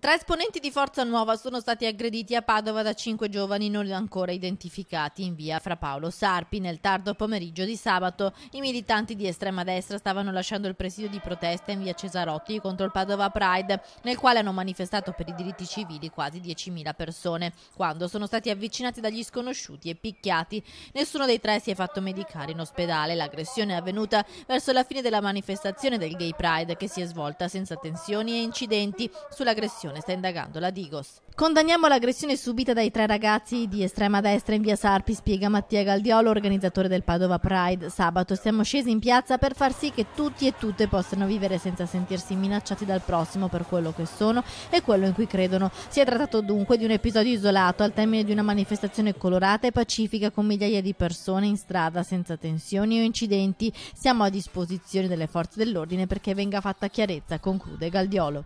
Tre esponenti di Forza Nuova sono stati aggrediti a Padova da cinque giovani non ancora identificati in via Fra Paolo Sarpi nel tardo pomeriggio di sabato. I militanti di estrema destra stavano lasciando il presidio di protesta in via Cesarotti contro il Padova Pride, nel quale hanno manifestato per i diritti civili quasi 10.000 persone, quando sono stati avvicinati dagli sconosciuti e picchiati. Nessuno dei tre si è fatto medicare in ospedale. L'aggressione è avvenuta verso la fine della manifestazione del Gay Pride, che si è svolta senza tensioni e incidenti sull'aggressione Cassazione sta indagando la Digos. Condanniamo l'aggressione subita dai tre ragazzi di estrema destra in via Sarpi, spiega Mattia Galdiolo, organizzatore del Padova Pride. Sabato siamo scesi in piazza per far sì che tutti e tutte possano vivere senza sentirsi minacciati dal prossimo per quello che sono e quello in cui credono. Si è trattato dunque di un episodio isolato al termine di una manifestazione colorata e pacifica con migliaia di persone in strada senza tensioni o incidenti. Siamo a disposizione delle forze dell'ordine perché venga fatta chiarezza, conclude Galdiolo.